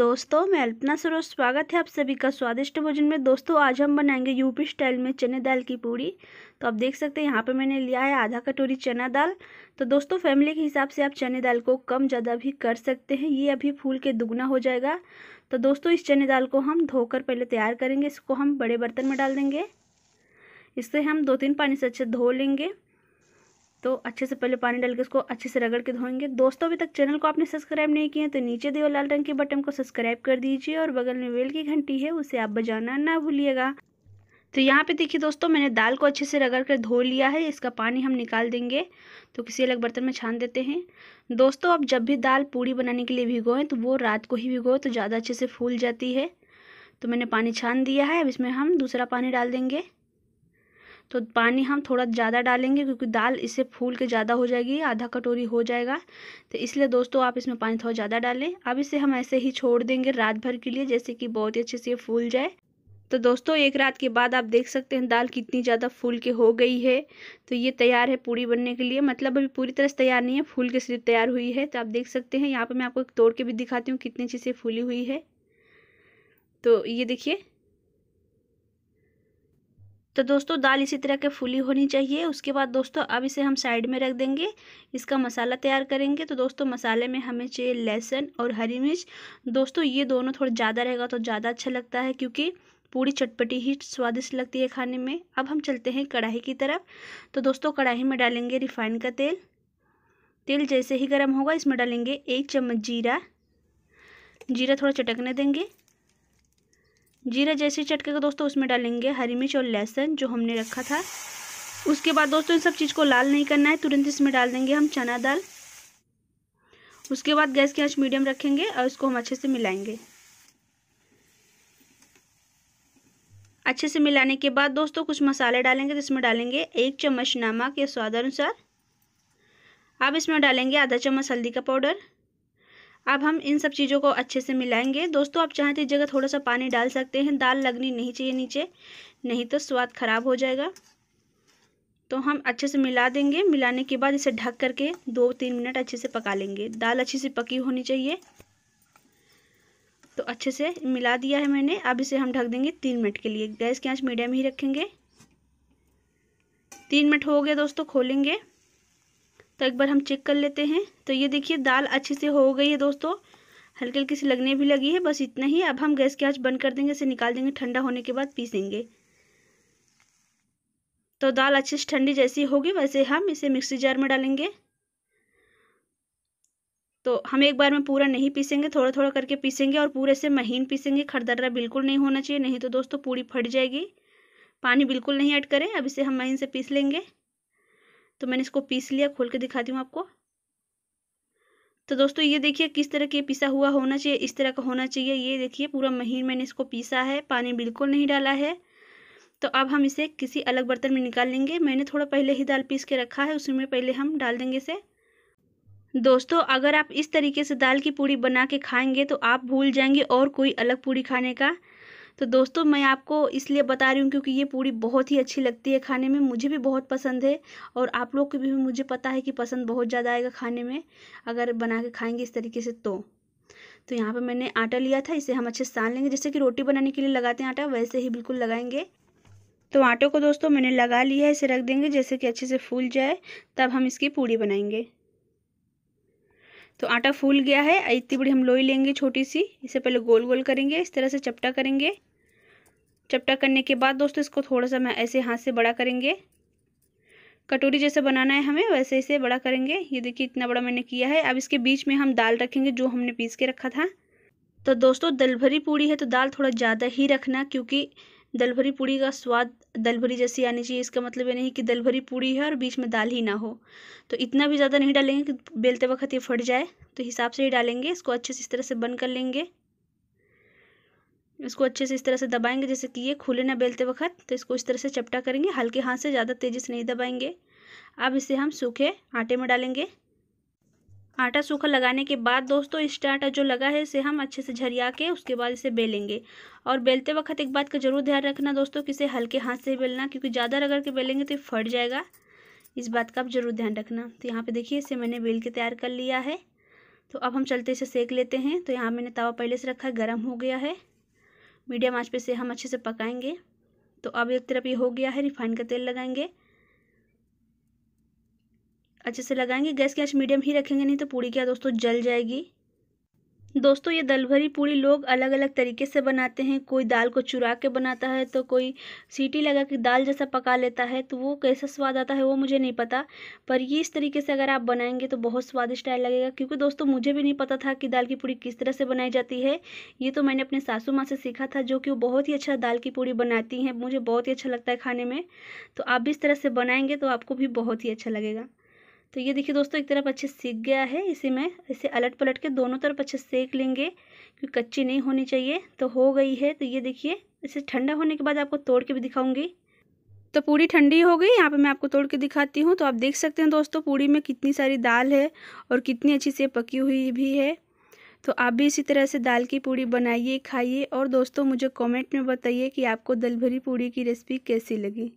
दोस्तों मैं अल्पना सरोज स्वागत है आप सभी का स्वादिष्ट भोजन में दोस्तों आज हम बनाएंगे यूपी स्टाइल में चने दाल की पूड़ी तो आप देख सकते हैं यहाँ पे मैंने लिया है आधा कटोरी चना दाल तो दोस्तों फैमिली के हिसाब से आप चने दाल को कम ज़्यादा भी कर सकते हैं ये अभी फूल के दुगना हो जाएगा तो दोस्तों इस चने दाल को हम धोकर पहले तैयार करेंगे इसको हम बड़े बर्तन में डाल देंगे इससे हम दो तीन पानी से अच्छे धो लेंगे तो अच्छे से पहले पानी डाल के उसको अच्छे से रगड़ के धोएंगे दोस्तों अभी तक चैनल को आपने सब्सक्राइब नहीं किया तो नीचे दिए लाल रंग के बटन को सब्सक्राइब कर दीजिए और बगल में वेल की घंटी है उसे आप बजाना ना भूलिएगा तो यहाँ पे देखिए दोस्तों मैंने दाल को अच्छे से रगड़ कर धो लिया है इसका पानी हम निकाल देंगे तो किसी अलग बर्तन में छान देते हैं दोस्तों आप जब भी दाल पूड़ी बनाने के लिए भिगोएं तो वो रात को ही भिगोए तो ज़्यादा अच्छे से फूल जाती है तो मैंने पानी छान दिया है अब इसमें हम दूसरा पानी डाल देंगे तो पानी हम थोड़ा ज़्यादा डालेंगे क्योंकि दाल इससे फूल के ज़्यादा हो जाएगी आधा कटोरी हो जाएगा तो इसलिए दोस्तों आप इसमें पानी थोड़ा ज़्यादा डालें अब इसे हम ऐसे ही छोड़ देंगे रात भर के लिए जैसे कि बहुत ही अच्छे से फूल जाए तो दोस्तों एक रात के बाद आप देख सकते हैं दाल कितनी ज़्यादा फूल के हो गई है तो ये तैयार है पूरी बनने के लिए मतलब अभी पूरी तरह से तैयार नहीं है फूल के सिर्फ तैयार हुई है तो आप देख सकते हैं यहाँ पर मैं आपको तोड़ के भी दिखाती हूँ कितनी अच्छी से फूली हुई है तो ये देखिए तो दोस्तों दाल इसी तरह के फूली होनी चाहिए उसके बाद दोस्तों अब इसे हम साइड में रख देंगे इसका मसाला तैयार करेंगे तो दोस्तों मसाले में हमें चाहिए लहसुन और हरी मिर्च दोस्तों ये दोनों थोड़ा ज़्यादा रहेगा तो ज़्यादा अच्छा लगता है क्योंकि पूरी चटपटी ही स्वादिष्ट लगती है खाने में अब हम चलते हैं कढ़ाई की तरफ तो दोस्तों कढ़ाई में डालेंगे रिफाइन का तेल तेल जैसे ही गर्म होगा इसमें डालेंगे एक चम्मच जीरा जीरा थोड़ा चटकने देंगे जीरा जैसे चटके चटकेगा दोस्तों उसमें डालेंगे हरी मिर्च और लहसुन जो हमने रखा था उसके बाद दोस्तों इन सब चीज़ को लाल नहीं करना है तुरंत इसमें डाल देंगे हम चना दाल उसके बाद गैस की आँच मीडियम रखेंगे और इसको हम अच्छे से मिलाएंगे अच्छे से मिलाने के बाद दोस्तों कुछ मसाले डालेंगे तो इसमें डालेंगे एक चम्मच नमक या स्वाद अनुसार अब इसमें डालेंगे आधा चम्मच हल्दी का पाउडर अब हम इन सब चीज़ों को अच्छे से मिलाएंगे दोस्तों आप चाहें तो इस जगह थोड़ा सा पानी डाल सकते हैं दाल लगनी नहीं चाहिए नीचे नहीं तो स्वाद ख़राब हो जाएगा तो हम अच्छे से मिला देंगे मिलाने के बाद इसे ढक करके दो तीन मिनट अच्छे से पका लेंगे दाल अच्छी से पकी होनी चाहिए तो अच्छे से मिला दिया है मैंने अब इसे हम ढक देंगे तीन मिनट के लिए गैस की आँच मीडियम ही रखेंगे तीन मिनट हो गया दोस्तों खोलेंगे तो एक बार हम चेक कर लेते हैं तो ये देखिए दाल अच्छे से हो गई है दोस्तों हल्की हल्की सी लगने भी लगी है बस इतना ही अब हम गैस की आँच बंद कर देंगे इसे निकाल देंगे ठंडा होने के बाद पीसेंगे तो दाल अच्छे से ठंडी जैसी होगी वैसे हम इसे मिक्सी जार में डालेंगे तो हम एक बार में पूरा नहीं पीसेंगे थोड़ा थोड़ा करके पीसेंगे और पूरे से महीन पीसेंगे खरदर्रा बिल्कुल नहीं होना चाहिए नहीं तो दोस्तों पूरी फट जाएगी पानी बिल्कुल नहीं ऐड करें अब इसे हम महीन से पीस लेंगे तो मैंने इसको पीस लिया खोल के दिखाती हूँ आपको तो दोस्तों ये देखिए किस तरह के पिसा हुआ होना चाहिए इस तरह का होना चाहिए ये देखिए पूरा महीन मैंने इसको पीसा है पानी बिल्कुल नहीं डाला है तो अब हम इसे किसी अलग बर्तन में निकाल लेंगे मैंने थोड़ा पहले ही दाल पीस के रखा है उसमें पहले हम डाल देंगे इसे दोस्तों अगर आप इस तरीके से दाल की पूड़ी बना के खाएंगे तो आप भूल जाएंगे और कोई अलग पूड़ी खाने का तो दोस्तों मैं आपको इसलिए बता रही हूँ क्योंकि ये पूड़ी बहुत ही अच्छी लगती है खाने में मुझे भी बहुत पसंद है और आप लोग को भी मुझे पता है कि पसंद बहुत ज़्यादा आएगा खाने में अगर बना के खाएंगे इस तरीके से तो तो यहाँ पे मैंने आटा लिया था इसे हम अच्छे से सान लेंगे जैसे कि रोटी बनाने के लिए लगाते हैं आटा वैसे ही बिल्कुल लगाएंगे तो आटे को दोस्तों मैंने लगा लिया है इसे रख देंगे जैसे कि अच्छे से फूल जाए तब हम इसकी पूड़ी बनाएंगे तो आटा फूल गया है इतनी बड़ी हम लोई लेंगे छोटी सी इसे पहले गोल गोल करेंगे इस तरह से चपटा करेंगे चपटा करने के बाद दोस्तों इसको थोड़ा सा मैं ऐसे हाथ से बड़ा करेंगे कटोरी जैसे बनाना है हमें वैसे इसे बड़ा करेंगे ये देखिए इतना बड़ा मैंने किया है अब इसके बीच में हम दाल रखेंगे जो हमने पीस के रखा था तो दोस्तों दल पूड़ी है तो दाल थोड़ा ज़्यादा ही रखना क्योंकि दलभरी पूड़ी का स्वाद दलभरी जैसी आनी चाहिए इसका मतलब ये नहीं कि दल भरी पूड़ी है और बीच में दाल ही ना हो तो इतना भी ज़्यादा नहीं डालेंगे कि बेलते वक्त ये फट जाए तो हिसाब से ही डालेंगे इसको अच्छे से इस तरह से बंद कर लेंगे इसको अच्छे से इस तरह से दबाएंगे जैसे कि ये खुले ना बेलते वक्त तो इसको इस तरह से चपटा करेंगे हल्के हाथ से ज़्यादा तेज़ी से नहीं दबाएंगे अब इसे हम सूखे आटे में डालेंगे आटा सूखा लगाने के बाद दोस्तों एक्स्ट्रा आटा जो लगा है इसे हम अच्छे से झरिया के उसके बाद इसे बेलेंगे और बेलते वक्त एक बात का जरूर ध्यान रखना दोस्तों कि इसे हल्के हाथ से ही बेलना क्योंकि ज़्यादा रगड़ के बेलेंगे तो फट जाएगा इस बात का आप जरूर ध्यान रखना तो यहाँ पर देखिए इसे मैंने बेल के तैयार कर लिया है तो अब हम चलते इसे सेक लेते हैं तो यहाँ मैंने तवा पहले से रखा है गर्म हो गया है मीडियम आँच पर इसे हम अच्छे से पकाएँगे तो अब एक तरफ ये हो गया है रिफाइन का तेल लगाएंगे अच्छे से लगाएंगे गैस की आँच मीडियम ही रखेंगे नहीं तो पूड़ी क्या दोस्तों जल जाएगी दोस्तों ये दल भरी पूड़ी लोग अलग अलग तरीके से बनाते हैं कोई दाल को चुरा के बनाता है तो कोई सीटी लगा के दाल जैसा पका लेता है तो वो कैसा स्वाद आता है वो मुझे नहीं पता पर ये इस तरीके से अगर आप बनाएंगे तो बहुत स्वादिष्ट आय लगेगा क्योंकि दोस्तों मुझे भी नहीं पता था कि दाल की पूड़ी किस तरह से बनाई जाती है ये तो मैंने अपने सासू माँ से सीखा था जो कि वो बहुत ही अच्छा दाल की पूड़ी बनाती हैं मुझे बहुत ही अच्छा लगता है खाने में तो आप भी इस तरह से बनाएंगे तो आपको भी बहुत ही अच्छा लगेगा तो ये देखिए दोस्तों एक तरफ अच्छे सीख गया है इसे मैं इसे अलट पलट के दोनों तरफ अच्छे सेक लेंगे क्योंकि कच्ची नहीं होनी चाहिए तो हो गई है तो ये देखिए इसे ठंडा होने के बाद आपको तोड़ के भी दिखाऊंगी तो पूरी ठंडी हो गई यहाँ पे मैं आपको तोड़ के दिखाती हूँ तो आप देख सकते हैं दोस्तों पूरी में कितनी सारी दाल है और कितनी अच्छी से पकी हुई भी है तो आप भी इसी तरह से दाल की पूड़ी बनाइए खाइए और दोस्तों मुझे कॉमेंट में बताइए कि आपको दलभरी पूड़ी की रेसिपी कैसी लगी